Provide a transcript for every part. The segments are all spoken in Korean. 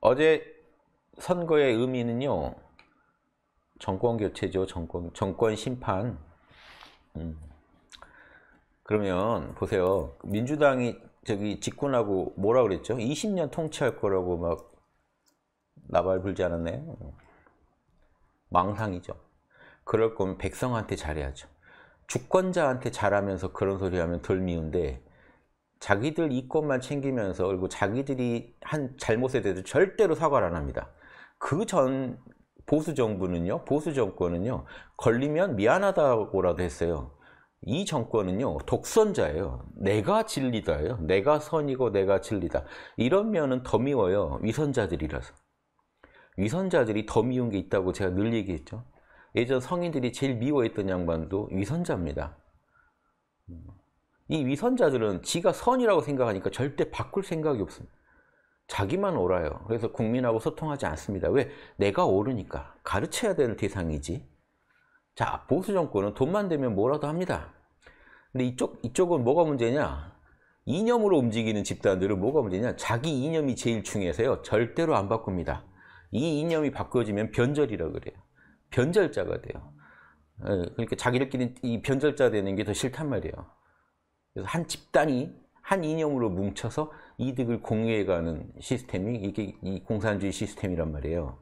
어제 선거의 의미는요. 정권 교체죠. 정권 정권 심판. 음. 그러면 보세요. 민주당이 저기 집권하고 뭐라 그랬죠? 20년 통치할 거라고 막 나발 불지 않았나요? 망상이죠. 그럴 거면 백성한테 잘해야죠. 주권자한테 잘하면서 그런 소리 하면 덜 미운데 자기들 이권만 챙기면서 그리고 자기들이 한 잘못에 대해서 절대로 사과를 안 합니다. 그 전 보수 정부는요, 보수 정권은요, 걸리면 미안하다고라도 했어요. 이 정권은요, 독선자예요. 내가 진리다예요. 내가 선이고 내가 진리다. 이러면은 더 미워요. 위선자들이라서. 위선자들이 더 미운 게 있다고 제가 늘 얘기했죠. 예전 성인들이 제일 미워했던 양반도 위선자입니다. 이 위선자들은 지가 선이라고 생각하니까 절대 바꿀 생각이 없습니다. 자기만 옳아요. 그래서 국민하고 소통하지 않습니다. 왜? 내가 옳으니까. 가르쳐야 되는 대상이지. 자, 보수 정권은 돈만 되면 뭐라도 합니다. 근데 이쪽, 이쪽은 뭐가 문제냐? 이념으로 움직이는 집단들은 뭐가 문제냐? 자기 이념이 제일 중요해서요. 절대로 안 바꿉니다. 이 이념이 바꿔지면 변절이라 그래요. 변절자가 돼요. 예, 그러니까 자기들끼리 이 변절자 되는 게 더 싫단 말이에요. 그래서 한 집단이 한 이념으로 뭉쳐서 이득을 공유해가는 시스템이 이게 이 공산주의 시스템이란 말이에요.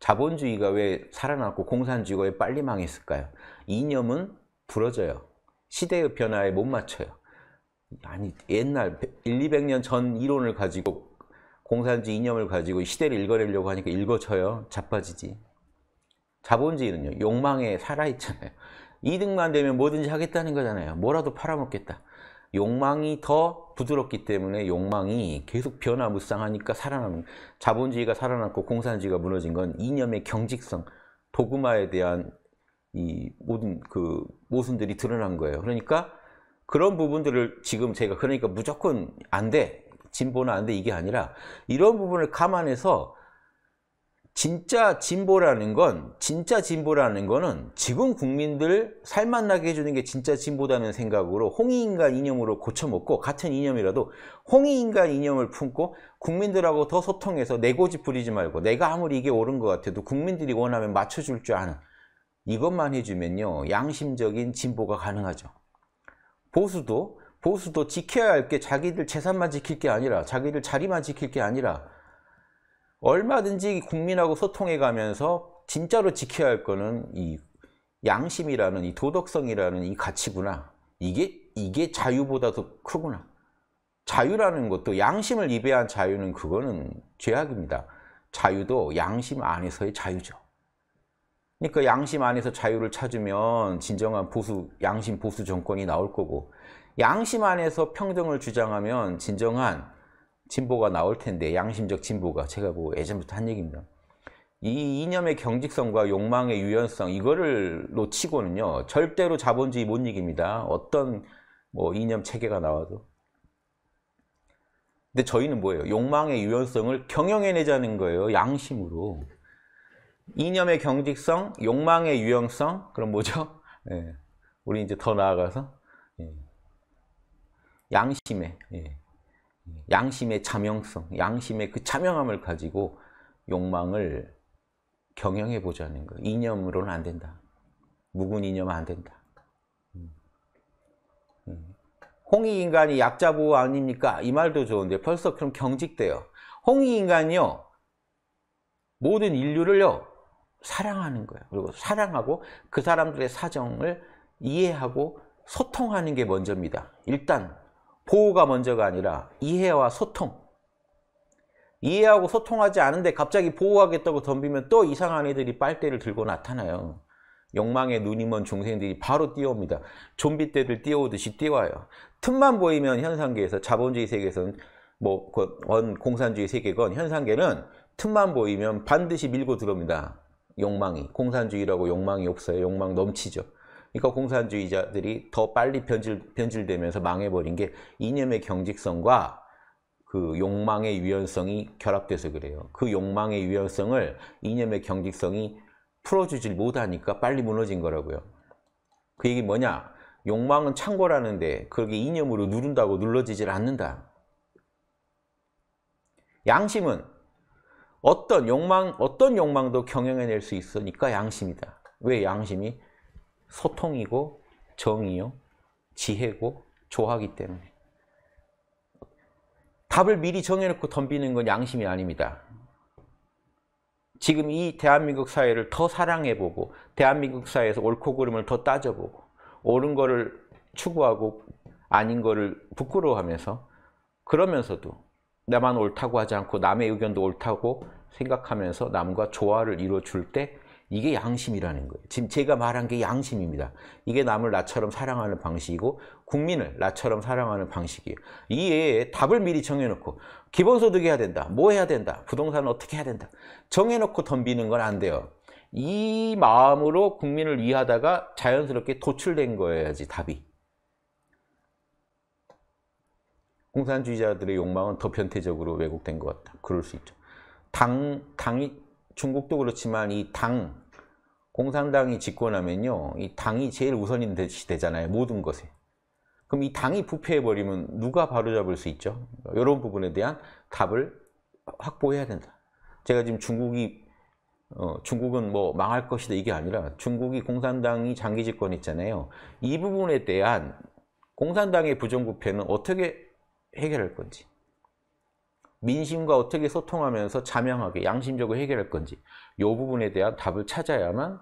자본주의가 왜 살아났고 공산주의가 왜 빨리 망했을까요? 이념은 부러져요. 시대의 변화에 못 맞춰요. 아니 옛날 1, 200년 전 이론을 가지고 공산주의 이념을 가지고 시대를 읽어내려고 하니까 읽어쳐요. 자빠지지. 자본주의는요. 욕망에 살아있잖아요. 이득만 되면 뭐든지 하겠다는 거잖아요. 뭐라도 팔아먹겠다. 욕망이 더 부드럽기 때문에 욕망이 계속 변화무쌍하니까 살아남은 자본주의가 살아남고 공산주의가 무너진 건 이념의 경직성, 도구마에 대한 이 모든 그 모순들이 드러난 거예요. 그러니까 그런 부분들을 지금 제가 그러니까 무조건 안 돼. 진보는 안 돼. 이게 아니라 이런 부분을 감안해서 진짜 진보라는 건 진짜 진보라는 거는 지금 국민들 살맛나게 해주는 게 진짜 진보다는 생각으로 홍의인간 이념으로 고쳐먹고 같은 이념이라도 홍의인간 이념을 품고 국민들하고 더 소통해서 내 고집 부리지 말고 내가 아무리 이게 옳은 것 같아도 국민들이 원하면 맞춰줄 줄 아는 이것만 해주면요 양심적인 진보가 가능하죠 보수도 보수도 지켜야 할 게 자기들 재산만 지킬 게 아니라 자기들 자리만 지킬 게 아니라 얼마든지 국민하고 소통해 가면서 진짜로 지켜야 할 거는 이 양심이라는 이 도덕성이라는 이 가치구나. 이게 이게 자유보다 도 크구나. 자유라는 것도 양심을 입배한 자유는 그거는 죄악입니다. 자유도 양심 안에서의 자유죠. 그러니까 양심 안에서 자유를 찾으면 진정한 보수 양심 보수 정권이 나올 거고 양심 안에서 평등을 주장하면 진정한 진보가 나올 텐데 양심적 진보가 제가 뭐 예전부터 한 얘기입니다. 이 이념의 경직성과 욕망의 유연성 이거를 놓치고는요 절대로 자본주의 못 이깁니다. 어떤 뭐 이념 체계가 나와도. 근데 저희는 뭐예요? 욕망의 유연성을 경영해내자는 거예요. 양심으로. 이념의 경직성, 욕망의 유연성, 그럼 뭐죠? 예. 우리 이제 더 나아가서 예. 양심의 예. 양심의 자명성, 양심의 그 자명함을 가지고 욕망을 경영해 보자는 거. 이념으로는 안 된다. 묵은 이념은 안 된다. 음. 음. 홍익 인간이 약자 보호 아닙니까? 이 말도 좋은데 벌써 그럼 경직돼요. 홍익 인간이요 모든 인류를요 사랑하는 거예요. 그리고 사랑하고 그 사람들의 사정을 이해하고 소통하는 게 먼저입니다. 일단 보호가 먼저가 아니라 이해와 소통 이해하고 소통하지 않은데 갑자기 보호하겠다고 덤비면 또 이상한 애들이 빨대를 들고 나타나요 욕망의 눈이 먼 중생들이 바로 뛰어옵니다 좀비 떼들 뛰어오듯이 뛰어와요 틈만 보이면 현상계에서 자본주의 세계에서는 뭐 그 공산주의 세계건 현상계는 틈만 보이면 반드시 밀고 들어옵니다 욕망이 공산주의라고 욕망이 없어요 욕망 넘치죠 그러니까 공산주의자들이 더 빨리 변질, 변질되면서 망해버린 게 이념의 경직성과 그 욕망의 유연성이 결합돼서 그래요. 그 욕망의 유연성을 이념의 경직성이 풀어주질 못하니까 빨리 무너진 거라고요. 그 얘기 뭐냐? 욕망은 창고라는데 그게 이념으로 누른다고 눌러지질 않는다. 양심은 어떤 욕망, 어떤 욕망도 경영해낼 수 있으니까 양심이다. 왜 양심이? 소통이고 정이요, 지혜고 조화기 때문에 답을 미리 정해놓고 덤비는 건 양심이 아닙니다. 지금 이 대한민국 사회를 더 사랑해보고 대한민국 사회에서 옳고 그름을 더 따져보고 옳은 거를 추구하고 아닌 거를 부끄러워하면서 그러면서도 나만 옳다고 하지 않고 남의 의견도 옳다고 생각하면서 남과 조화를 이루어줄 때 이게 양심이라는 거예요. 지금 제가 말한 게 양심입니다. 이게 남을 나처럼 사랑하는 방식이고 국민을 나처럼 사랑하는 방식이에요. 이에 답을 미리 정해놓고 기본소득 해야 된다. 뭐 해야 된다. 부동산은 어떻게 해야 된다. 정해놓고 덤비는 건 안 돼요. 이 마음으로 국민을 위하다가 자연스럽게 도출된 거여야지 답이. 공산주의자들의 욕망은 더 변태적으로 왜곡된 것 같다. 그럴 수 있죠. 당, 당이 중국도 그렇지만 이 당, 공산당이 집권하면요. 이 당이 제일 우선이 되잖아요. 모든 것에. 그럼 이 당이 부패해버리면 누가 바로잡을 수 있죠? 이런 부분에 대한 답을 확보해야 된다. 제가 지금 중국이 어, 중국은 뭐 망할 것이다 이게 아니라 중국이 공산당이 장기 집권했잖아요. 이 부분에 대한 공산당의 부정부패는 어떻게 해결할 건지 민심과 어떻게 소통하면서 자명하게 양심적으로 해결할 건지 이 부분에 대한 답을 찾아야만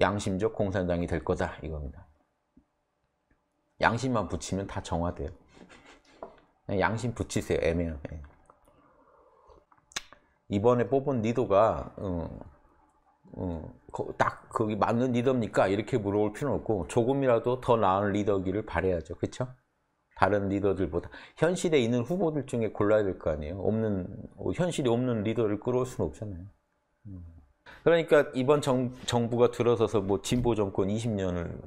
양심적 공산당이 될 거다 이겁니다. 양심만 붙이면 다 정화돼요. 양심 붙이세요. 애매해요. 이번에 뽑은 리더가 음, 음, 딱 거기 맞는 리더입니까? 이렇게 물어볼 필요는 없고 조금이라도 더 나은 리더기를 바래야죠. 그렇죠? 다른 리더들보다 현실에 있는 후보들 중에 골라야 될 거 아니에요. 없는 현실이 없는 리더를 끌어올 수는 없잖아요. 음. 그러니까 이번 정, 정부가 들어서서 뭐 진보 정권 20년을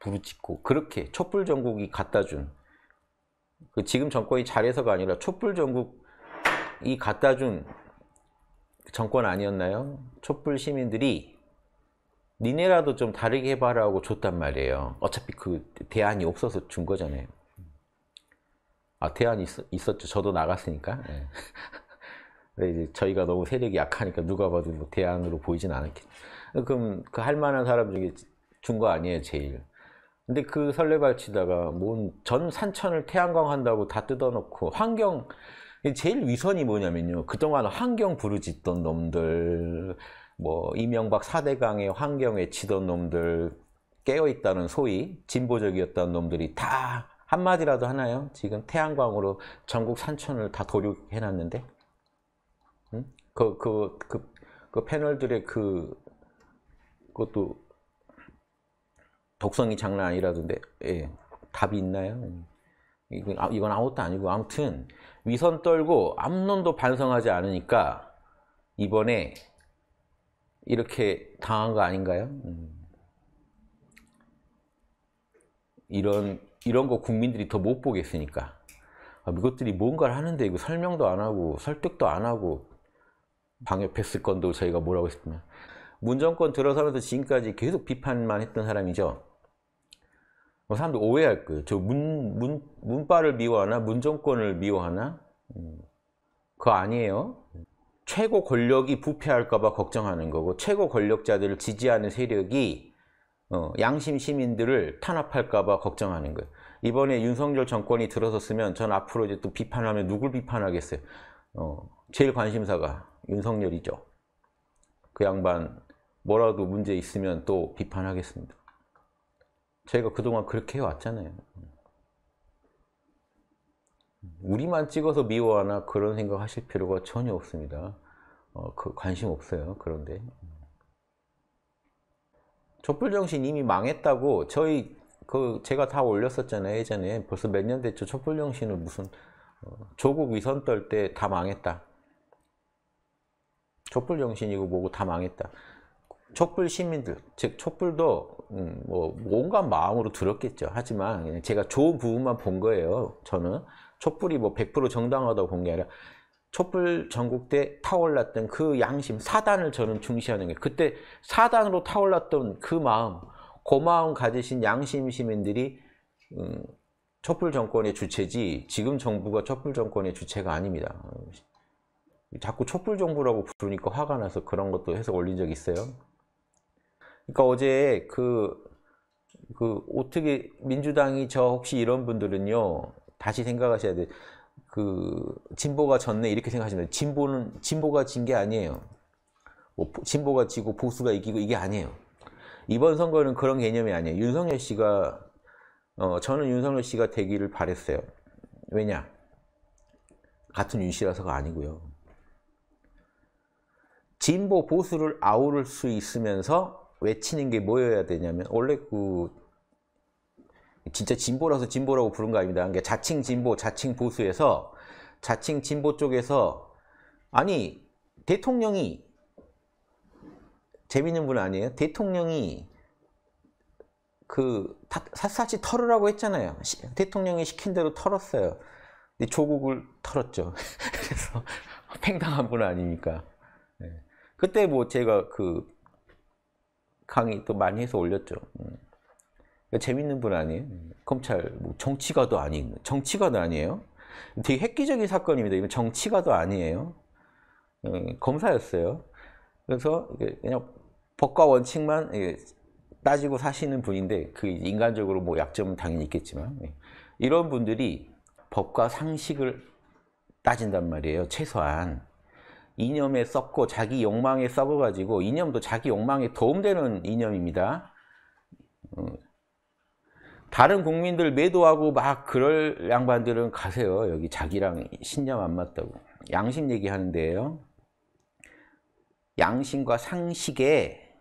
부르짖고 그렇게 촛불 정국이 갖다 준그 지금 정권이 잘해서가 아니라 촛불 정국이 갖다 준 정권 아니었나요? 촛불 시민들이 니네라도 좀 다르게 해봐라고 줬단 말이에요. 어차피 그 대안이 없어서 준 거잖아요. 아, 대안이 있, 었죠 저도 나갔으니까. 네. 근데 이제 저희가 너무 세력이 약하니까 누가 봐도 뭐 대안으로 보이진 않았겠죠. 그럼 그 할 만한 사람 중에 준거 아니에요, 제일. 근데 그 설레발 치다가 뭔 전 산천을 태양광 한다고 다 뜯어놓고 환경 제일 위선이 뭐냐면요. 그동안 환경 부르짖던 놈들, 뭐 이명박 4대강의 환경 외치던 놈들, 깨어있다는 소위 진보적이었던 놈들이 다 한마디라도 하나요? 지금 태양광으로 전국 산천을 다 도륙해놨는데 응? 그, 그, 그, 그 패널들의 그 그것도 독성이 장난 아니라던데 예, 답이 있나요? 이건, 아, 이건 아무것도 아니고 아무튼 위선 떨고 암론도 반성하지 않으니까 이번에 이렇게 당한 거 아닌가요? 음. 이런 이런 거 국민들이 더 못 보겠으니까 아, 이것들이 뭔가를 하는데 이거 설명도 안 하고 설득도 안 하고 방역패스 건도 저희가 뭐라고 했으면 문정권 들어서면서 지금까지 계속 비판만 했던 사람이죠. 뭐 사람들 오해할 거예요. 저 문, 문, 문파를 미워하나? 문정권을 미워하나? 음, 그거 아니에요. 최고 권력이 부패할까봐 걱정하는 거고, 최고 권력자들을 지지하는 세력이 어, 양심 시민들을 탄압할까봐 걱정하는 거예요. 이번에 윤석열 정권이 들어섰으면 전 앞으로 이제 또 비판하면 누굴 비판하겠어요. 어, 제일 관심사가 윤석열이죠. 그 양반 뭐라도 문제 있으면 또 비판하겠습니다. 저희가 그동안 그렇게 해왔잖아요. 우리만 찍어서 미워하나 그런 생각하실 필요가 전혀 없습니다. 어, 그 관심 없어요. 그런데 촛불정신 이미 망했다고 저희 그 제가 다 올렸었잖아요 예전에 벌써 몇 년 됐죠 촛불정신은 무슨 어, 조국 위선 떨 때 다 망했다 촛불정신이고 뭐고 다 망했다 촛불 시민들 즉 촛불도 음, 뭐 온갖 마음으로 들었겠죠 하지만 제가 좋은 부분만 본 거예요 저는 촛불이 뭐 100% 정당하다고 본 게 아니라 촛불 전국 때 타올랐던 그 양심 사단을 저는 중시하는 게 그때 사단으로 타올랐던 그 마음 그 마음 가지신 양심 시민들이 음, 촛불 정권의 주체지 지금 정부가 촛불 정권의 주체가 아닙니다. 자꾸 촛불 정부라고 부르니까 화가 나서 그런 것도 해서 올린 적 있어요. 그러니까 어제 그, 그 어떻게 민주당이 저 혹시 이런 분들은요 다시 생각하셔야 돼요. 그 진보가 졌네 이렇게 생각하시면 진보는 진보가 진 게 아니에요. 뭐 진보가 지고 보수가 이기고 이게 아니에요. 이번 선거는 그런 개념이 아니에요. 윤석열 씨가 어, 저는 윤석열 씨가 되기를 바랬어요. 왜냐? 같은 윤 씨라서가 아니고요. 진보 보수를 아우를 수 있으면서 외치는 게 뭐여야 되냐면 원래 그 진짜 진보라서 진보라고 부른 거 아닙니다. 그러니까 자칭 진보, 자칭 보수에서 자칭 진보 쪽에서 아니 대통령이 재밌는 분 아니에요? 대통령이 그 샅샅이 털으라고 했잖아요. 시, 대통령이 시킨 대로 털었어요. 근데 조국을 털었죠. 그래서 팽당한 분 아닙니까? 네. 그때 뭐 제가 그 강의 또 많이 해서 올렸죠. 음. 그러니까 재밌는 분 아니에요? 검찰 뭐 정치가도 아닌 정치가도 아니에요. 되게 획기적인 사건입니다. 이건 정치가도 아니에요. 예, 검사였어요. 그래서 그냥 법과 원칙만 따지고 사시는 분인데 그 인간적으로 뭐 약점은 당연히 있겠지만 예. 이런 분들이 법과 상식을 따진단 말이에요. 최소한 이념에 썩고 자기 욕망에 썩어가지고 이념도 자기 욕망에 도움되는 이념입니다. 어, 다른 국민들 매도하고 막 그럴 양반들은 가세요. 여기 자기랑 신념 안 맞다고. 양심 얘기하는데요. 양심과 상식에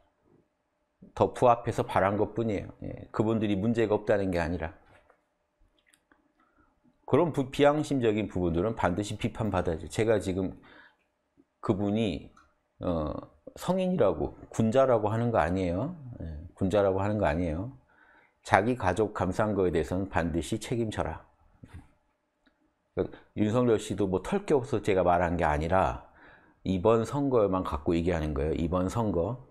더 부합해서 바란 것뿐이에요. 예, 그분들이 문제가 없다는 게 아니라. 그런 부, 비양심적인 부분들은 반드시 비판받아야죠. 제가 지금 그분이 어, 성인이라고 군자라고 하는 거 아니에요. 예, 군자라고 하는 거 아니에요. 자기 가족 감싼 거에 대해서는 반드시 책임져라. 그러니까 윤석열 씨도 뭐 털겨서 게 제가 말한 게 아니라 이번 선거만 갖고 얘기하는 거예요. 이번 선거.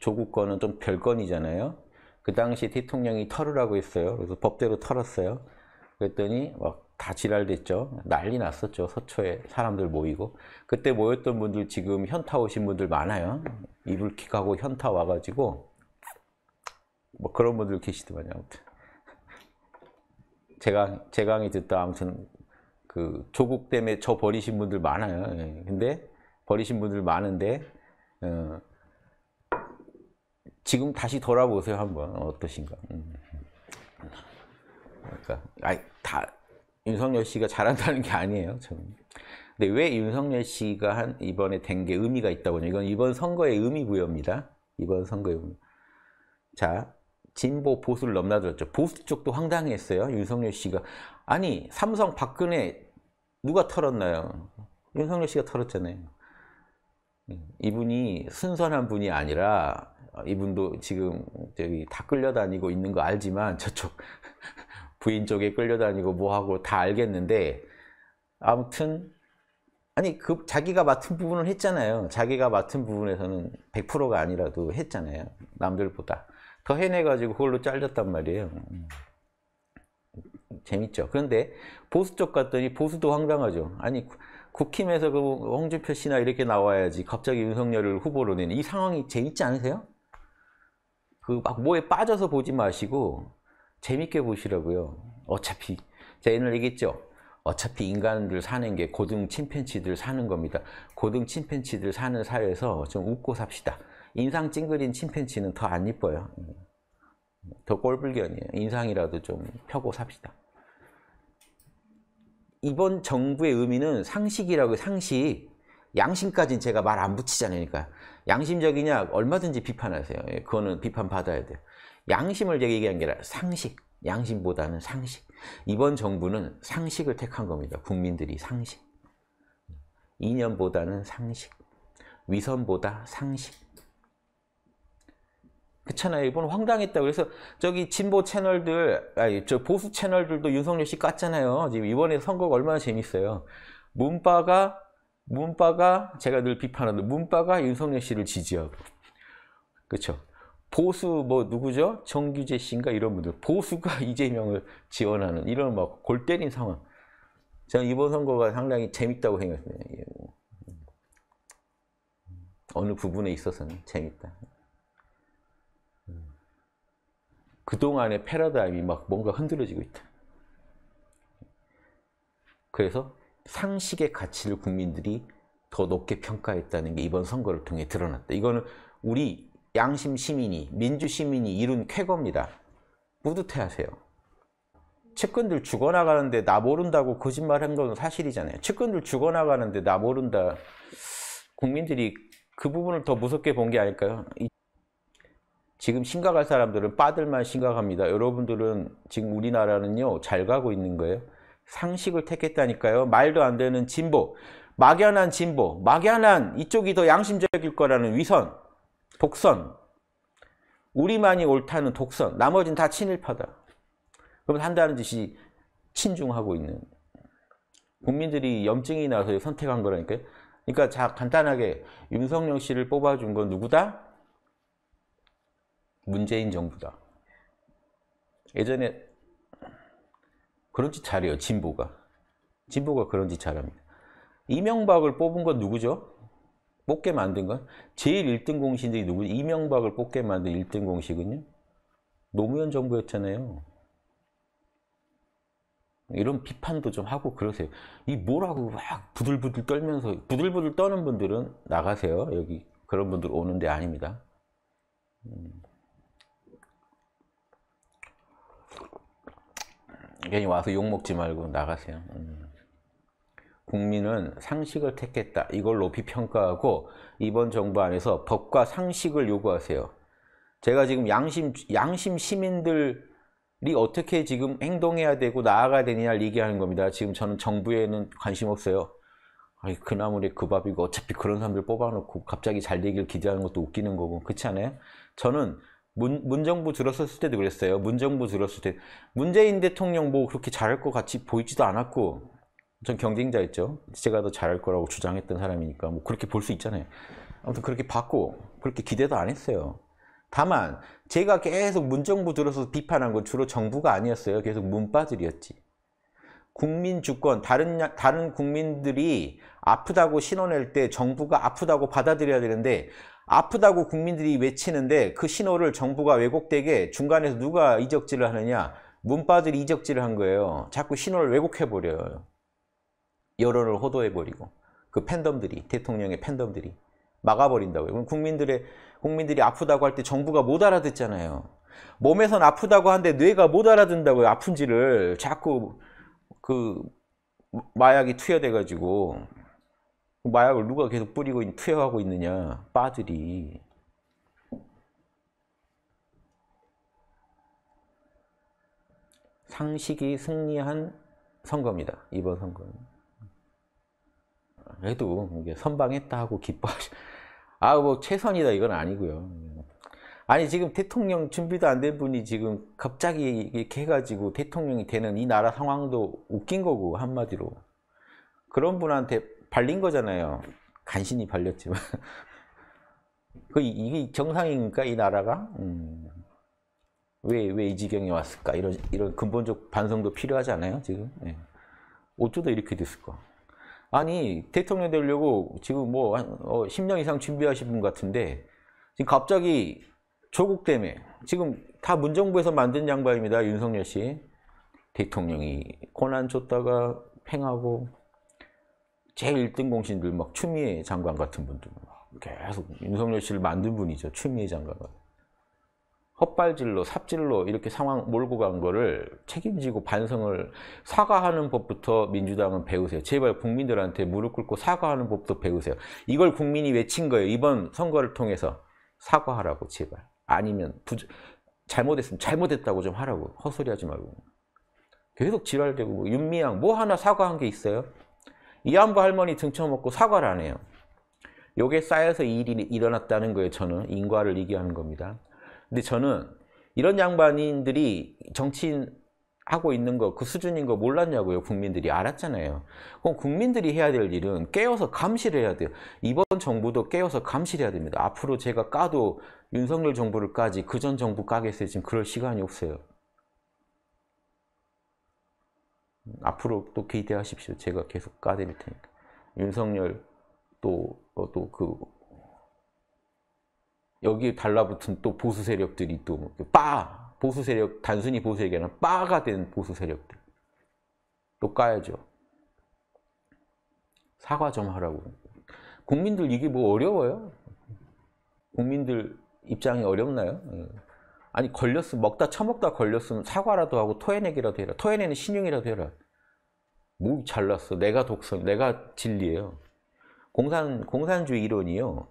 조국 거는 좀 별건이잖아요. 그 당시 대통령이 털으라고 했어요. 그래서 법대로 털었어요. 그랬더니 막 다 지랄됐죠. 난리 났었죠. 서초에 사람들 모이고. 그때 모였던 분들 지금 현타 오신 분들 많아요. 이불킥하고 현타 와가지고 뭐 그런 분들 계시더만요. 아무튼 제가 제 강의 듣다 아무튼 그 조국 때문에 저 버리신 분들 많아요. 예. 근데 버리신 분들 많은데 어, 지금 다시 돌아보세요 한번 어떠신가. 음. 그러니까 아이 다 윤석열 씨가 잘한다는 게 아니에요. 저는. 근데 왜 윤석열 씨가 한 이번에 된 게 의미가 있다고요? 이건 이번 선거의 의미 부여입니다. 이번 선거의 의미. 자, 진보 보수를 넘나들었죠. 보수 쪽도 황당했어요. 윤석열 씨가. 아니 삼성 박근혜 누가 털었나요? 윤석열 씨가 털었잖아요. 예, 이분이 순선한 분이 아니라 어, 이분도 지금 저기 다 끌려다니고 있는 거 알지만 저쪽 부인 쪽에 끌려다니고 뭐하고 다 알겠는데 아무튼 아니 그 자기가 맡은 부분을 했잖아요. 자기가 맡은 부분에서는 100%가 아니라도 했잖아요. 남들보다. 더 해내가지고 그걸로 잘렸단 말이에요. 음. 재밌죠. 그런데 보수 쪽 갔더니 보수도 황당하죠. 아니 국힘에서 그 홍준표 씨나 이렇게 나와야지 갑자기 윤석열을 후보로 내는 이 상황이 재밌지 않으세요? 그 막 뭐에 빠져서 보지 마시고 재밌게 보시라고요. 어차피 제가 옛날 얘기했죠. 어차피 인간들 사는 게 고등 침팬치들 사는 겁니다. 고등 침팬치들 사는 사회에서 좀 웃고 삽시다. 인상 찡그린 침팬치는 더 안 이뻐요. 더 꼴불견이에요. 인상이라도 좀 펴고 삽시다. 이번 정부의 의미는 상식이라고 상식. 양심까지는 제가 말 안 붙이잖아요. 그러니까 양심적이냐 얼마든지 비판하세요. 예, 그거는 비판받아야 돼요. 양심을 얘기한 게 아니라 상식. 양심보다는 상식. 이번 정부는 상식을 택한 겁니다. 국민들이 상식. 이념보다는 상식. 위선보다 상식. 그렇잖아요. 이번 황당했다. 그래서 저기 진보 채널들, 아니, 저 보수 채널들도 윤석열 씨 깠잖아요. 지금 이번에 선거가 얼마나 재밌어요. 문바가, 문바가, 제가 늘 비판하는 문바가 윤석열 씨를 지지하고. 그렇죠 보수 뭐 누구죠? 정규재 씨인가 이런 분들 보수가 이재명을 지원하는 이런 막골 때린 상황 저는 이번 선거가 상당히 재밌다고 생각해요 예. 어느 부분에 있어서는 재밌다 그동안의 패러다임이 막 뭔가 흔들어지고 있다. 그래서 상식의 가치를 국민들이 더 높게 평가했다는 게 이번 선거를 통해 드러났다. 이거는 우리 양심 시민이, 민주 시민이 이룬 쾌거입니다. 뿌듯해하세요. 측근들 죽어나가는데 나 모른다고 거짓말한 건 사실이잖아요. 측근들 죽어나가는데 나 모른다. 국민들이 그 부분을 더 무섭게 본 게 아닐까요? 지금 심각할 사람들은 빠들만 심각합니다. 여러분들은 지금 우리나라는요, 잘 가고 있는 거예요. 상식을 택했다니까요. 말도 안 되는 진보, 막연한 진보, 막연한 이쪽이 더 양심적일 거라는 위선, 독선, 우리만이 옳다는 독선, 나머지는 다 친일파다. 그러면 한다는 짓이 친중하고 있는. 국민들이 염증이 나서 선택한 거라니까요. 그러니까 자, 간단하게 윤석열 씨를 뽑아준 건 누구다? 문재인 정부다. 예전에 그런 짓 잘해요. 진보가. 진보가 그런 짓 잘합니다. 이명박을 뽑은 건 누구죠? 뽑게 만든 건? 제일 1등 공신들이 누구 이명박을 뽑게 만든 1등 공식은요? 노무현 정부였잖아요. 이런 비판도 좀 하고 그러세요. 이 뭐라고 막 부들부들 떨면서 부들부들 떠는 분들은 나가세요. 여기 그런 분들 오는데 아닙니다. 음. 괜히 와서 욕먹지 말고 나가세요. 음. 국민은 상식을 택했다. 이걸 높이 평가하고 이번 정부 안에서 법과 상식을 요구하세요. 제가 지금 양심, 양심 시민들이 어떻게 지금 행동해야 되고 나아가야 되느냐를 얘기하는 겁니다. 지금 저는 정부에는 관심 없어요. 아이, 그나물이 그 밥이고 어차피 그런 사람들 뽑아놓고 갑자기 잘 되길 기대하는 것도 웃기는 거고 그렇지 않아요? 저는 문, 문정부 들었을 때도 그랬어요. 문정부 들었을 때 문재인 대통령 뭐 그렇게 잘할 것 같이 보이지도 않았고 전 경쟁자였죠. 제가 더 잘할 거라고 주장했던 사람이니까 뭐 그렇게 볼 수 있잖아요. 아무튼 그렇게 봤고 그렇게 기대도 안 했어요. 다만 제가 계속 문정부 들어서 비판한 건 주로 정부가 아니었어요. 계속 문빠들이었지. 국민 주권, 다른, 다른 국민들이 아프다고 신어낼 때 정부가 아프다고 받아들여야 되는데 아프다고 국민들이 외치는데 그 신호를 정부가 왜곡되게 중간에서 누가 이적질을 하느냐 문바들이 이적질을 한 거예요. 자꾸 신호를 왜곡해버려요. 여론을 호도해버리고 그 팬덤들이 대통령의 팬덤들이 막아버린다고요. 그럼 국민들의 국민들이 아프다고 할 때 정부가 못 알아듣잖아요. 몸에선 아프다고 하는데 뇌가 못 알아듣는다고요. 아픈지를 자꾸 그 마약이 투여돼가지고 마약을 누가 계속 뿌리고 투여하고 있느냐 빠들이 상식이 승리한 선거입니다. 이번 선거는. 그래도 선방했다 하고 기뻐하시 아, 뭐 최선이다 이건 아니고요. 아니 지금 대통령 준비도 안 된 분이 지금 갑자기 이렇게 해가지고 대통령이 되는 이 나라 상황도 웃긴 거고 한마디로 그런 분한테 발린 거잖아요. 간신히 발렸지만. 그 이게 정상인가이 나라가? 음. 왜왜 이 지경에 왔을까? 이런 이런 근본적 반성도 필요하지 않아요 지금? 예. 어쩌다 이렇게 됐을까? 아니 대통령 되려고 지금 뭐 한, 어, 10년 이상 준비하신 분 같은데 지금 갑자기 조국 때문에 지금 다 문정부에서 만든 양반입니다 윤석열 씨 대통령이 권한 줬다가 팽하고 제1등 공신들 막 추미애 장관 같은 분들 계속 윤석열 씨를 만든 분이죠. 추미애 장관은. 헛발질로 삽질로 이렇게 상황 몰고 간 거를 책임지고 반성을 사과하는 법부터 민주당은 배우세요. 제발 국민들한테 무릎 꿇고 사과하는 법도 배우세요. 이걸 국민이 외친 거예요. 이번 선거를 통해서 사과하라고 제발. 아니면 부자, 잘못했으면 잘못했다고 좀 하라고. 헛소리하지 말고. 계속 지랄되고 뭐 윤미향 뭐 하나 사과한 게 있어요? 이안부 할머니 등쳐먹고 사과를 안 해요. 요게 쌓여서 일이 일어났다는 거예요. 저는 인과를 얘기하는 겁니다. 근데 저는 이런 양반인들이 정치인 하고 있는 거 그 수준인 거 몰랐냐고요 국민들이 알았잖아요 그럼 국민들이 해야 될 일은 깨워서 감시를 해야 돼요 이번 정부도 깨워서 감시를 해야 됩니다 앞으로 제가 까도 윤석열 정부를 까지 그 전 정부 까겠어요 지금 그럴 시간이 없어요 앞으로 또 기대하십시오. 제가 계속 까드릴 테니까. 윤석열 또, 어, 또 그, 여기에 달라붙은 또 보수 세력들이 또, 그 빠! 보수 세력, 단순히 보수 세력이 아니라 빠가 된 보수 세력들. 또 까야죠. 사과 좀 하라고. 국민들 이게 뭐 어려워요? 국민들 입장이 어렵나요? 예. 아니 걸렸으면 먹다 처먹다 걸렸으면 사과라도 하고 토해내기라도 해라. 토해내는 신용이라도 해라. 목이 뭐 잘났어. 내가 독선, 내가 진리예요. 공산 공산주의 이론이요.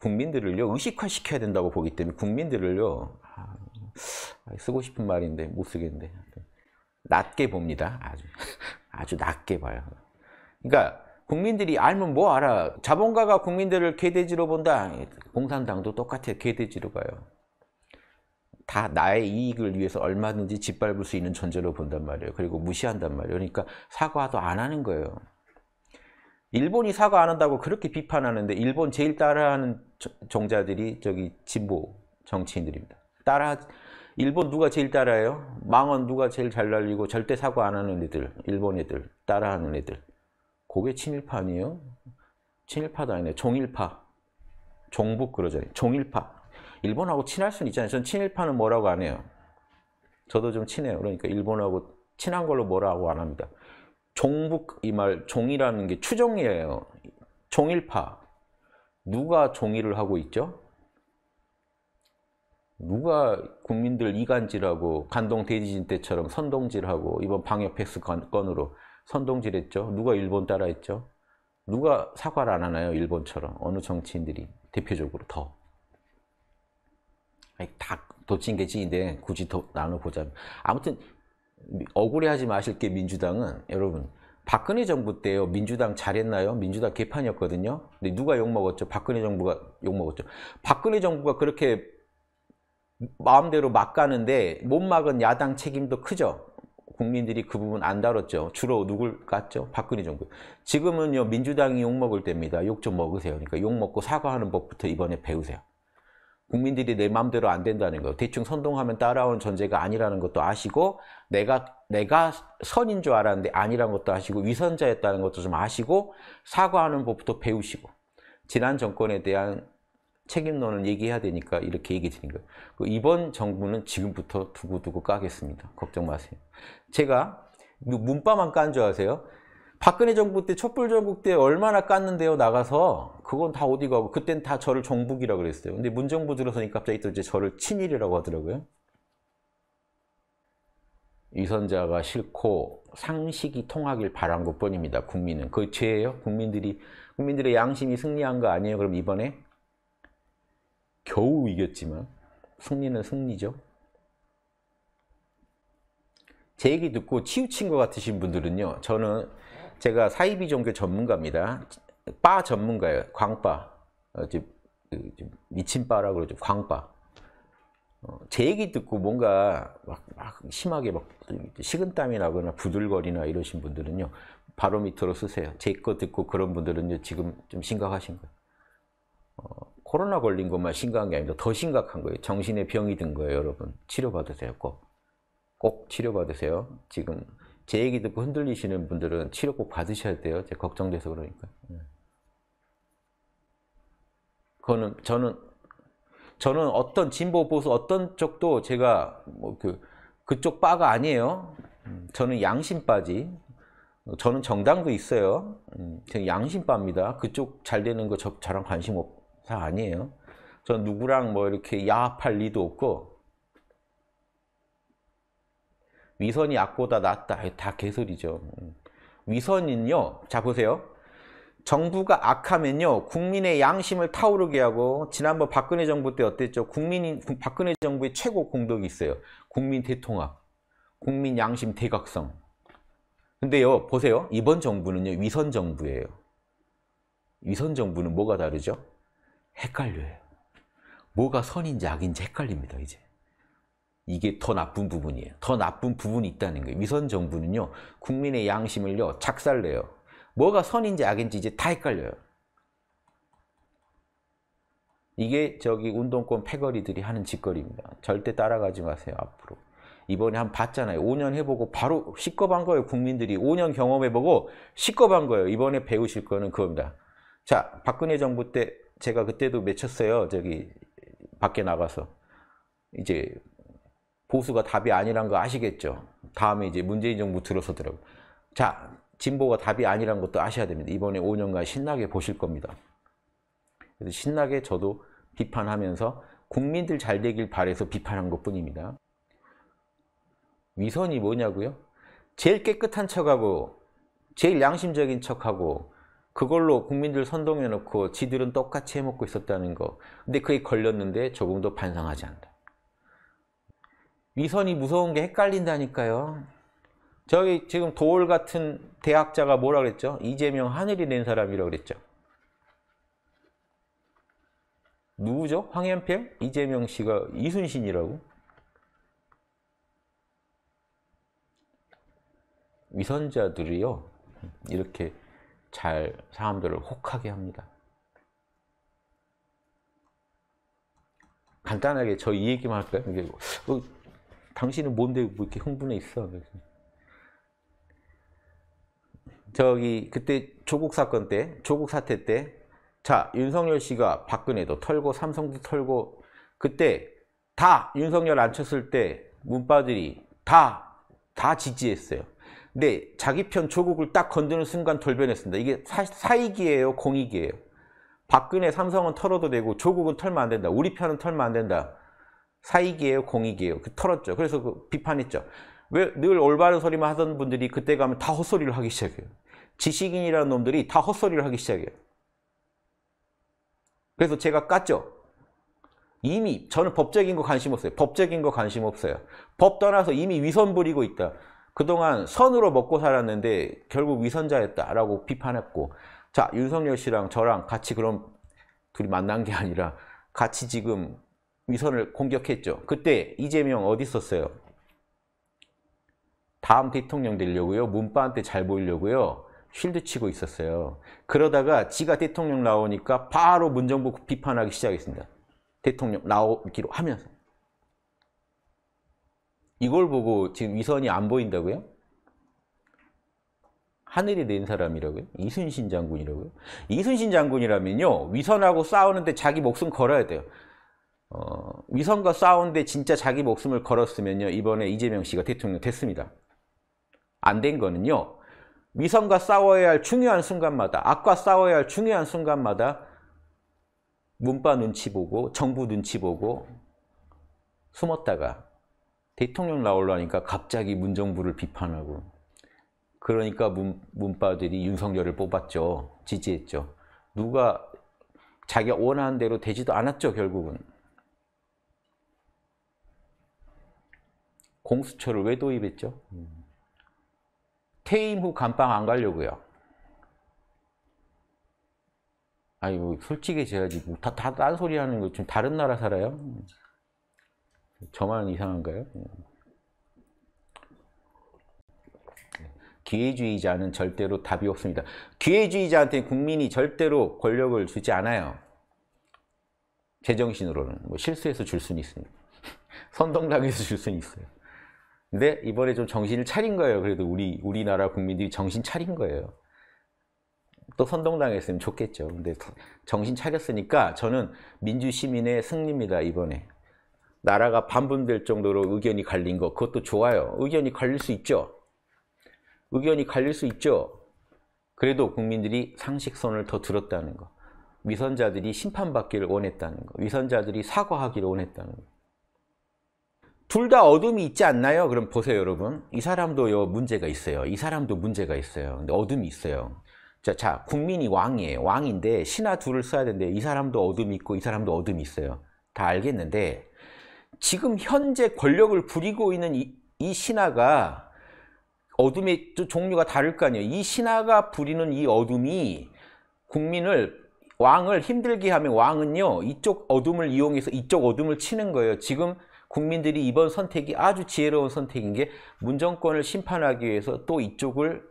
국민들을요 의식화 시켜야 된다고 보기 때문에 국민들을요 아, 쓰고 싶은 말인데 못 쓰겠는데 낮게 봅니다. 아주 아주 낮게 봐요. 그러니까 국민들이 알면 뭐 알아? 자본가가 국민들을 개돼지로 본다. 공산당도 똑같아요. 개돼지로 봐요. 다 나의 이익을 위해서 얼마든지 짓밟을 수 있는 존재로 본단 말이에요. 그리고 무시한단 말이에요. 그러니까 사과도 안 하는 거예요. 일본이 사과 안 한다고 그렇게 비판하는데 일본 제일 따라하는 종자들이 저기 진보 정치인들입니다. 따라 일본 누가 제일 따라해요? 망언 누가 제일 잘 날리고 절대 사과 안 하는 애들, 일본 애들, 따라하는 애들. 그게 친일파 아니에요? 친일파도 아니네. 종일파. 종북 그러잖아요. 종일파. 일본하고 친할 수는 있잖아요. 전 친일파는 뭐라고 안 해요. 저도 좀 친해요. 그러니까 일본하고 친한 걸로 뭐라고 안 합니다. 종북 이 말 종이라는 게 추종이에요. 종일파. 누가 종일을 하고 있죠? 누가 국민들 이간질하고 간동 대지진 때처럼 선동질하고 이번 방역 팩스 건으로 선동질했죠? 누가 일본 따라했죠? 누가 사과를 안 하나요? 일본처럼 어느 정치인들이 대표적으로 더 아니, 다 덮친 게진인데 굳이 더 나눠보자면 아무튼 억울해하지 마실 게 민주당은 여러분 박근혜 정부 때요 민주당 잘했나요? 민주당 개판이었거든요. 근데 누가 욕먹었죠? 박근혜 정부가 욕먹었죠. 박근혜 정부가 그렇게 마음대로 막 가는데 못 막은 야당 책임도 크죠. 국민들이 그 부분 안 다뤘죠. 주로 누굴 깠죠? 박근혜 정부. 지금은요 민주당이 욕먹을 때입니다. 욕 좀 먹으세요. 그러니까 욕먹고 사과하는 법부터 이번에 배우세요. 국민들이 내 마음대로 안 된다는 거 대충 선동하면 따라오는 전제가 아니라는 것도 아시고 내가 내가 선인 줄 알았는데 아니라는 것도 아시고 위선자였다는 것도 좀 아시고 사과하는 법부터 배우시고 지난 정권에 대한 책임론을 얘기해야 되니까 이렇게 얘기 드린 거예요. 그 이번 정부는 지금부터 두고두고 까겠습니다. 걱정 마세요. 제가 문바만 깐 줄 아세요? 박근혜 정부 때 촛불 전국 때 얼마나 깠는데요 나가서 그건 다 어디 가고 그땐 다 저를 정북이라고 그랬어요. 근데 문정부 들어서니까 갑자기 또 이제 저를 친일이라고 하더라고요. 유선자가 싫고 상식이 통하길 바란 것뿐입니다. 국민은 그 죄예요. 국민들이 국민들의 양심이 승리한 거 아니에요. 그럼 이번에 겨우 이겼지만 승리는 승리죠. 제 얘기 듣고 치우친 것 같으신 분들은요. 저는 제가 사이비 종교 전문가입니다. 바 전문가예요. 광바. 어, 그, 미친 바라고 그러죠. 광바. 어, 제 얘기 듣고 뭔가 막, 막 심하게 막 식은땀이 나거나 부들거리나 이러신 분들은요. 바로미터로 쓰세요. 제 거 듣고 그런 분들은요. 지금 좀 심각하신 거예요. 어, 코로나 걸린 것만 심각한 게아니다더 심각한 거예요. 정신에 병이 든 거예요, 여러분. 치료받으세요, 꼭. 꼭 치료받으세요. 지금 제 얘기 듣고 흔들리시는 분들은 치료 꼭 받으셔야 돼요. 제 걱정돼서 그러니까. 예. 그거는 저는 저는 어떤 진보 보수 어떤 쪽도 제가 뭐그 그쪽 바가 아니에요. 음, 저는 양심 바지. 저는 정당도 있어요. 음, 저는 양심 바입니다. 그쪽 잘 되는 거 저, 저랑 관심 없다 아니에요. 전 누구랑 뭐 이렇게 야합할 리도 없고 위선이 악보다 낫다. 다 개소리죠. 음. 위선은요. 자 보세요. 정부가 악하면요. 국민의 양심을 타오르게 하고 지난번 박근혜 정부 때 어땠죠? 국민이 박근혜 정부의 최고 공덕이 있어요. 국민 대통합, 국민 양심 대각성. 근데요. 보세요. 이번 정부는요. 위선 정부예요. 위선 정부는 뭐가 다르죠? 헷갈려요. 뭐가 선인지 악인지 헷갈립니다. 이제. 이게 더 나쁜 부분이에요. 더 나쁜 부분이 있다는 거예요. 위선 정부는요. 국민의 양심을요. 작살내요. 뭐가 선인지 악인지 이제 다 헷갈려요. 이게 저기 운동권 패거리들이 하는 짓거리입니다. 절대 따라가지 마세요. 앞으로. 이번에 한 봤잖아요. 5년 해보고 바로 시겁한 거예요. 국민들이 5년 경험해보고 시겁한 거예요. 이번에 배우실 거는 그겁니다. 자, 박근혜 정부 때 제가 그때도 맺혔어요. 저기 밖에 나가서 이제 보수가 답이 아니란 거 아시겠죠? 다음에 이제 문재인 정부 들어서더라고 자, 진보가 답이 아니란 것도 아셔야 됩니다. 이번에 5년간 신나게 보실 겁니다. 그래서 신나게 저도 비판하면서 국민들 잘 되길 바래서 비판한 것뿐입니다. 위선이 뭐냐고요? 제일 깨끗한 척하고 제일 양심적인 척하고 그걸로 국민들 선동해놓고 지들은 똑같이 해먹고 있었다는 거 근데 그게 걸렸는데 조금도 반성하지 않다 위선이 무서운 게 헷갈린다니까요. 저기 지금 도올 같은 대학자가 뭐라 그랬죠? 이재명 하늘이 낸 사람이라고 그랬죠. 누구죠? 황현필? 이재명 씨가 이순신이라고? 위선자들이요. 이렇게 잘 사람들을 혹하게 합니다. 간단하게 저 이 얘기만 할까요? 당신은 뭔데 뭐 이렇게 흥분해 있어? 그래서. 저기 그때 조국 사건 때, 조국 사태 때, 자 윤석열 씨가 박근혜도 털고 삼성도 털고 그때 다 윤석열 안 쳤을 때 문바들이 다 다 지지했어요. 근데 자기 편 조국을 딱 건드는 순간 돌변했습니다. 이게 사, 사익이에요, 공익이에요. 박근혜 삼성은 털어도 되고 조국은 털면 안 된다. 우리 편은 털면 안 된다. 사익이에요, 공익이에요. 그 털었죠. 그래서 그 비판했죠. 왜 늘 올바른 소리만 하던 분들이 그때 가면 다 헛소리를 하기 시작해요. 지식인이라는 놈들이 다 헛소리를 하기 시작해요. 그래서 제가 깠죠. 이미 저는 법적인 거 관심 없어요. 법적인 거 관심 없어요. 법 떠나서 이미 위선 부리고 있다. 그동안 선으로 먹고 살았는데 결국 위선자였다라고 비판했고 자 윤석열 씨랑 저랑 같이 그럼 둘이 만난 게 아니라 같이 지금 위선을 공격했죠. 그때 이재명 어디 있었어요? 다음 대통령 되려고요. 문바한테 잘 보이려고요. 쉴드 치고 있었어요. 그러다가 지가 대통령 나오니까 바로 문정부 비판하기 시작했습니다. 대통령 나오기로 하면서. 이걸 보고 지금 위선이 안 보인다고요? 하늘이 낸 사람이라고요? 이순신 장군이라고요? 이순신 장군이라면요. 위선하고 싸우는데 자기 목숨 걸어야 돼요. 어, 위선과 싸운데 진짜 자기 목숨을 걸었으면요. 이번에 이재명 씨가 대통령 됐습니다. 안 된 거는요. 위선과 싸워야 할 중요한 순간마다 악과 싸워야 할 중요한 순간마다 문바 눈치 보고 정부 눈치 보고 숨었다가 대통령 나올라니까 갑자기 문정부를 비판하고 그러니까 문, 문바들이 윤석열을 뽑았죠. 지지했죠. 누가 자기가 원하는 대로 되지도 않았죠. 결국은. 공수처를 왜 도입했죠? 퇴임 후 감방 안 가려고요. 아니 뭐 솔직히 제가 지금 다, 다딴 소리 하는 거 지금 다른 나라 살아요? 저만 이상한가요? 기회주의자는 절대로 답이 없습니다. 기회주의자한테 국민이 절대로 권력을 주지 않아요. 제정신으로는 뭐 실수해서 줄 수는 있습니다. 선동당해서 줄 수는 있어요. 근데 이번에 좀 정신을 차린 거예요. 그래도 우리 우리나라 국민들이 정신 차린 거예요. 또 선동당했으면 좋겠죠. 근데 정신 차렸으니까 저는 민주 시민의 승리입니다 이번에. 나라가 반분될 정도로 의견이 갈린 거 그것도 좋아요. 의견이 갈릴 수 있죠. 의견이 갈릴 수 있죠. 그래도 국민들이 상식선을 더 들었다는 거. 위선자들이 심판받기를 원했다는 거. 위선자들이 사과하기를 원했다는 거. 둘다 어둠이 있지 않나요? 그럼 보세요 여러분 이 사람도 요 문제가 있어요 이 사람도 문제가 있어요 근데 어둠이 있어요 자, 자 국민이 왕이에요 왕인데 신하 둘을 써야 되는데 이 사람도 어둠이 있고 이 사람도 어둠이 있어요 다 알겠는데 지금 현재 권력을 부리고 있는 이, 이 신하가 어둠의 종류가 다를 거 아니에요 이 신하가 부리는 이 어둠이 국민을 왕을 힘들게 하면 왕은요 이쪽 어둠을 이용해서 이쪽 어둠을 치는 거예요 지금 국민들이 이번 선택이 아주 지혜로운 선택인 게 문정권을 심판하기 위해서 또 이쪽을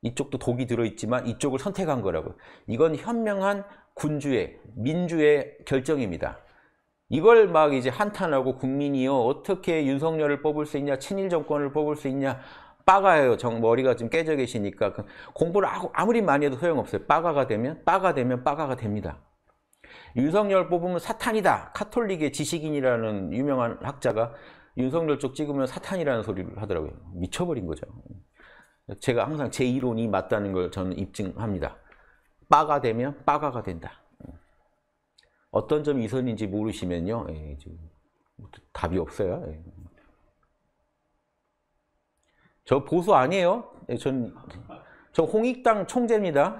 이쪽도 독이 들어있지만 이쪽을 선택한 거라고 이건 현명한 군주의 민주의 결정입니다. 이걸 막 이제 한탄하고 국민이요 어떻게 윤석열을 뽑을 수 있냐 친일 정권을 뽑을 수 있냐 빠가예요. 정 머리가 좀 깨져 계시니까 그 공부를 아무리 많이 해도 소용없어요. 빠가가 되면 빠가 되면 빠가가 됩니다. 윤석열 뽑으면 사탄이다. 카톨릭의 지식인이라는 유명한 학자가 윤석열 쪽 찍으면 사탄이라는 소리를 하더라고요. 미쳐버린 거죠. 제가 항상 제 이론이 맞다는 걸 저는 입증합니다. 빠가 되면 빠가가 된다. 어떤 점이 이선인지 모르시면요. 에이, 예, 뭐 답이 없어요. 에저 예. 보수 아니에요. 예, 전, 저 홍익당 총재입니다.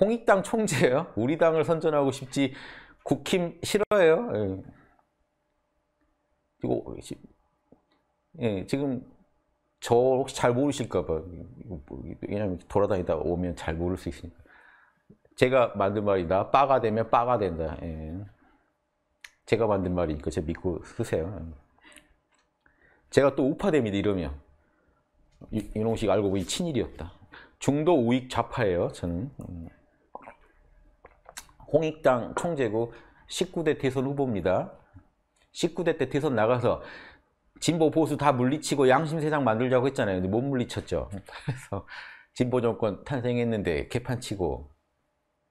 홍익당 총재예요. 우리 당을 선전하고 싶지 국힘 싫어해요. 예. 이거 예, 지금 저 혹시 잘 모르실까 봐 뭐, 왜냐면 돌아다니다 오면 잘 모를 수 있으니까 제가 만든 말이다. 빠가 되면 빠가 된다. 예. 제가 만든 말이니까 제가 믿고 쓰세요. 제가 또 우파됩니다 이러면 윤홍식 알고 보니 친일이었다. 중도 우익 좌파예요 저는. 음. 공익당 총재고 19대 대선 후보입니다. 19대 때 대선 나가서 진보 보수 다 물리치고 양심 세상 만들자고 했잖아요. 근데 못 물리쳤죠. 그래서 진보 정권 탄생했는데 개판 치고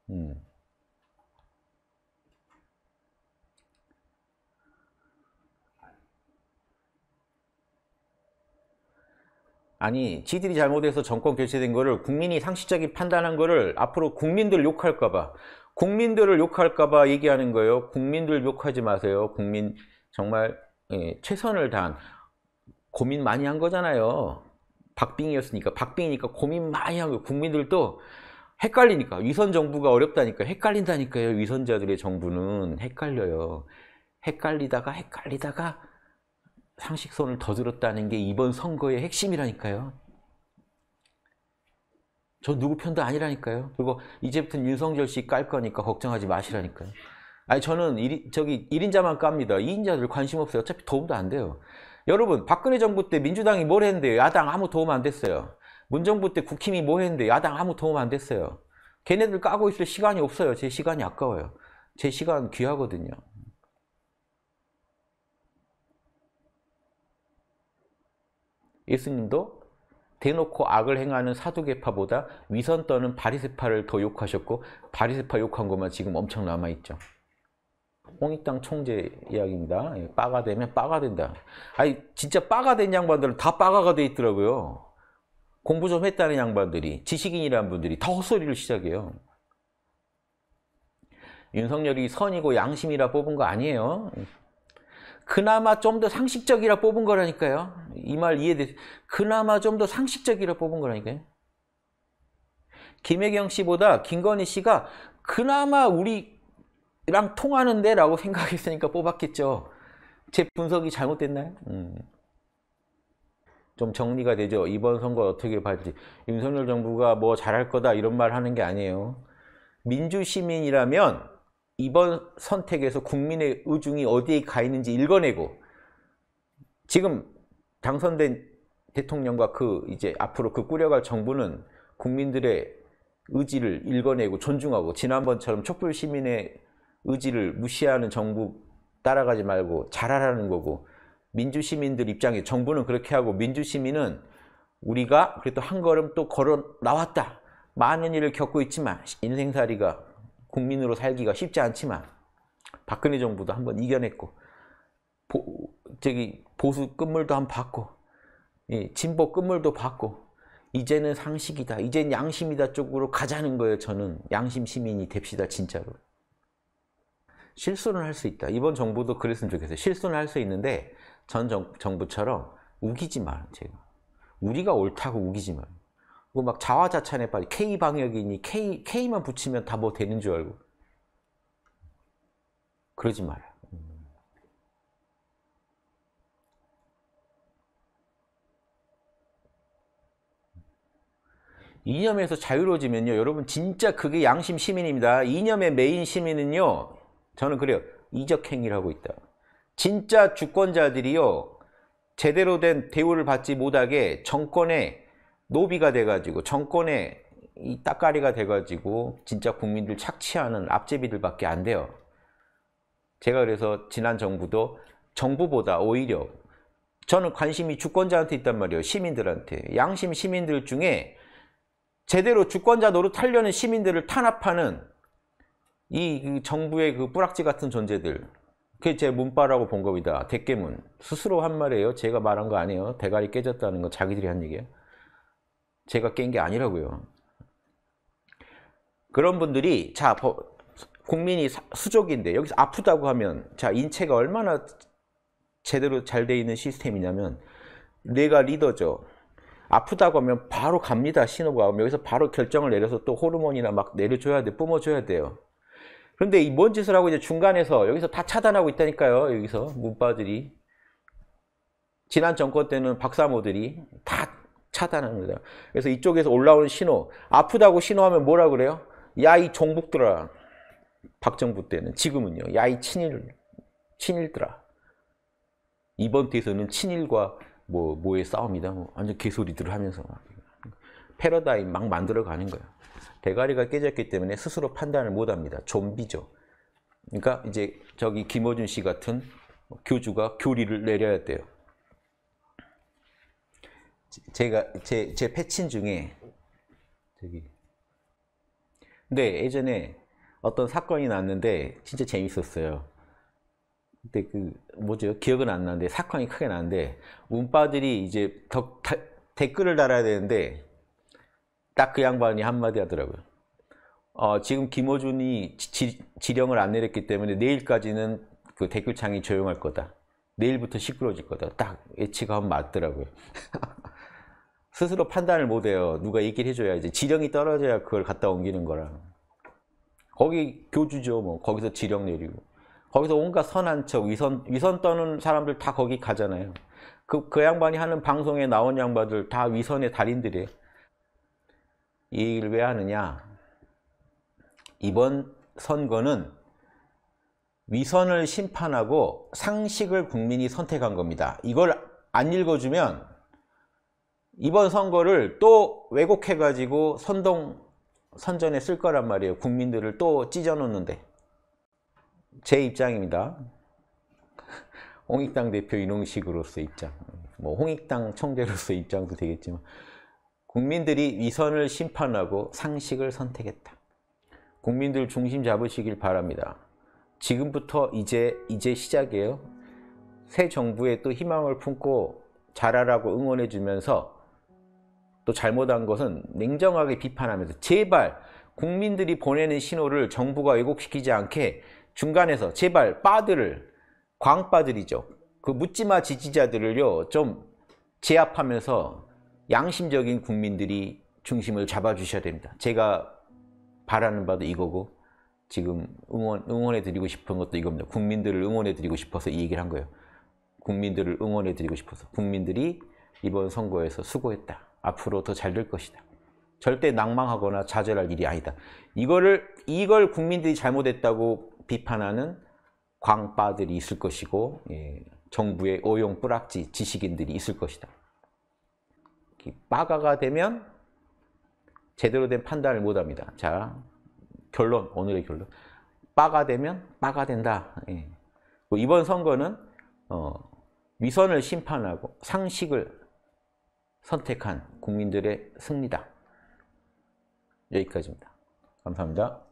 음. 아니 지들이 잘못해서 정권 교체된 거를 국민이 상식적인 판단한 거를 앞으로 국민들 욕할까봐 국민들을 욕할까봐 얘기하는 거예요. 국민들 욕하지 마세요. 국민 정말 예, 최선을 다한 고민 많이 한 거잖아요. 박빙이었으니까 박빙이니까 고민 많이 한 거예요. 국민들도 헷갈리니까 위선 정부가 어렵다니까 헷갈린다니까요. 위선자들의 정부는 헷갈려요. 헷갈리다가 헷갈리다가 상식선을 더 들었다는 게 이번 선거의 핵심이라니까요. 저 누구 편도 아니라니까요. 그리고 이제부터는 윤성절씨깔 거니까 걱정하지 마시라니까요. 아니 저는 일, 저기 1인자만 깝니다. 2인자들 관심 없어요. 어차피 도움도 안 돼요. 여러분 박근혜 정부 때 민주당이 뭘 했는데 야당 아무 도움 안 됐어요. 문정부 때 국힘이 뭐 했는데 야당 아무 도움 안 됐어요. 걔네들 까고 있을 시간이 없어요. 제 시간이 아까워요. 제 시간 귀하거든요. 예수님도 대놓고 악을 행하는 사두개파보다 위선 떠는 바리세파를 더 욕하셨고 바리세파 욕한 것만 지금 엄청 남아있죠. 홍익당 총재 이야기입니다. 예, 빠가 되면 빠가 된다. 아니 진짜 빠가 된 양반들은 다 빠가가 돼 있더라고요. 공부 좀 했다는 양반들이 지식인이라는 분들이 다 헛소리를 시작해요. 윤석열이 선이고 양심이라 뽑은 거 아니에요. 그나마 좀 더 상식적이라 뽑은 거라니까요. 이 말 이해되세요? 그나마 좀 더 상식적이라 뽑은 거라니까요. 김혜경 씨보다 김건희 씨가 그나마 우리랑 통하는데 라고 생각했으니까 뽑았겠죠. 제 분석이 잘못됐나요? 음. 좀 정리가 되죠. 이번 선거 어떻게 봐야지. 윤석열 정부가 뭐 잘할 거다 이런 말 하는 게 아니에요. 민주시민이라면 이번 선택에서 국민의 의중이 어디에 가 있는지 읽어내고 지금 당선된 대통령과 그 이제 앞으로 그 꾸려갈 정부는 국민들의 의지를 읽어내고 존중하고 지난번처럼 촛불 시민의 의지를 무시하는 정부 따라가지 말고 잘하라는 거고 민주 시민들 입장에 정부는 그렇게 하고 민주 시민은 우리가 그래도 한 걸음 또 걸어 나왔다. 많은 일을 겪고 있지만 인생살이가 국민으로 살기가 쉽지 않지만 박근혜 정부도 한번 이겨냈고 보, 저기 보수 끝물도 한번 받고 예, 진보 끝물도 받고 이제는 상식이다 이젠 양심이다 쪽으로 가자는 거예요 저는 양심 시민이 됩시다 진짜로 실수는 할 수 있다 이번 정부도 그랬으면 좋겠어요 실수는 할 수 있는데 전 정, 정부처럼 우기지 마 제가 우리가 옳다고 우기지 마 그막 뭐 자화자찬에 빠리 K 방역이니 K K만 붙이면 다 뭐 되는 줄 알고 그러지 마라. 음. 이념에서 자유로워지면요. 여러분 진짜 그게 양심 시민입니다. 이념의 메인 시민은요. 저는 그래요. 이적행위를 하고 있다. 진짜 주권자들이요. 제대로 된 대우를 받지 못하게 정권에 노비가 돼가지고 정권의 이 따까리가 돼가지고 진짜 국민들 착취하는 앞제비들밖에 안 돼요. 제가 그래서 지난 정부도 정부보다 오히려 저는 관심이 주권자한테 있단 말이에요. 시민들한테. 양심 시민들 중에 제대로 주권자 노릇하려는 시민들을 탄압하는 이 그 정부의 그 뿌락지 같은 존재들. 그게 제 문바라고 본 겁니다. 대깨문. 스스로 한 말이에요. 제가 말한 거 아니에요. 대가리 깨졌다는 거 자기들이 한 얘기예요. 제가 깬 게 아니라고요. 그런 분들이 자 국민이 수족인데 여기서 아프다고 하면 자 인체가 얼마나 제대로 잘 돼 있는 시스템이냐면 내가 리더죠. 아프다고 하면 바로 갑니다. 신호가 오면 여기서 바로 결정을 내려서 또 호르몬이나 막 내려줘야 돼. 뿜어줘야 돼요. 그런데 이 뭔 짓을 하고 이제 중간에서 여기서 다 차단하고 있다니까요. 여기서 문바들이 지난 정권 때는 박사모들이 다 차단하는 거죠. 그래서 이쪽에서 올라오는 신호, 아프다고 신호하면 뭐라 그래요? 야이 종북들아. 박정부 때는 지금은요. 야이 친일 친일들아. 이번 때에서는 친일과 뭐 뭐의 싸움이다. 뭐 완전 개소리들 하면서 패러다임 막 만들어 가는 거예 대가리가 깨졌기 때문에 스스로 판단을 못 합니다. 좀비죠. 그러니까 이제 저기 김어준 씨 같은 교주가 교리를 내려야 돼요. 제가 제제 패친 중에 저기 근데 예전에 어떤 사건이 났는데 진짜 재밌었어요. 근데 그 뭐죠? 기억은 안 나는데 사건이 크게 나는데 운빠들이 이제 덕, 다, 댓글을 달아야 되는데 딱 그 양반이 한마디 하더라고요. 어, 지금 김호준이 지, 지령을 안 내렸기 때문에 내일까지는 그 댓글창이 조용할 거다. 내일부터 시끄러워질 거다. 딱 예측하면 맞더라고요. 스스로 판단을 못해요. 누가 얘기를 해줘야지. 지령이 떨어져야 그걸 갖다 옮기는 거라. 거기 교주죠. 뭐 거기서 지령 내리고. 거기서 온갖 선한 척, 위선, 위선 떠는 사람들 다 거기 가잖아요. 그, 그 양반이 하는 방송에 나온 양반들 다 위선의 달인들이에요. 이 얘기를 왜 하느냐. 이번 선거는 위선을 심판하고 상식을 국민이 선택한 겁니다. 이걸 안 읽어주면 이번 선거를 또 왜곡해가지고 선동 선전에 쓸 거란 말이에요. 국민들을 또 찢어놓는데. 제 입장입니다. 홍익당 대표 이농식으로서 입장, 뭐 홍익당 총재로서 입장도 되겠지만 국민들이 위선을 심판하고 상식을 선택했다. 국민들 중심 잡으시길 바랍니다. 지금부터 이제 이제 시작이에요. 새 정부에 또 희망을 품고 잘하라고 응원해주면서 또 잘못한 것은 냉정하게 비판하면서 제발 국민들이 보내는 신호를 정부가 왜곡시키지 않게 중간에서 제발 빠들을 광빠들이죠. 그 묻지마 지지자들을요 좀 제압하면서 양심적인 국민들이 중심을 잡아주셔야 됩니다. 제가 바라는 바도 이거고 지금 응원, 응원해드리고 싶은 것도 이겁니다. 국민들을 응원해드리고 싶어서 이 얘기를 한 거예요. 국민들을 응원해드리고 싶어서 국민들이 이번 선거에서 수고했다. 앞으로 더 잘 될 것이다. 절대 낭망하거나 좌절할 일이 아니다. 이거를 이걸 국민들이 잘못했다고 비판하는 광빠들이 있을 것이고 예, 정부의 오용 뿌락지 지식인들이 있을 것이다. 빠가가 되면 제대로 된 판단을 못합니다. 자, 결론, 오늘의 결론. 빠가 되면 빠가 된다. 예. 그 이번 선거는 어, 위선을 심판하고 상식을 선택한 국민들의 승리다. 여기까지입니다. 감사합니다.